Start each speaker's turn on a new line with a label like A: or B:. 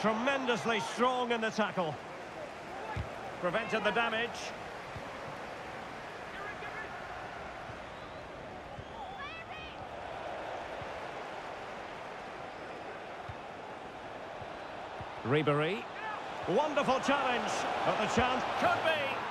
A: Tremendously strong in the tackle. Prevented the damage.
B: Ribery. Wonderful challenge, but the chance could be.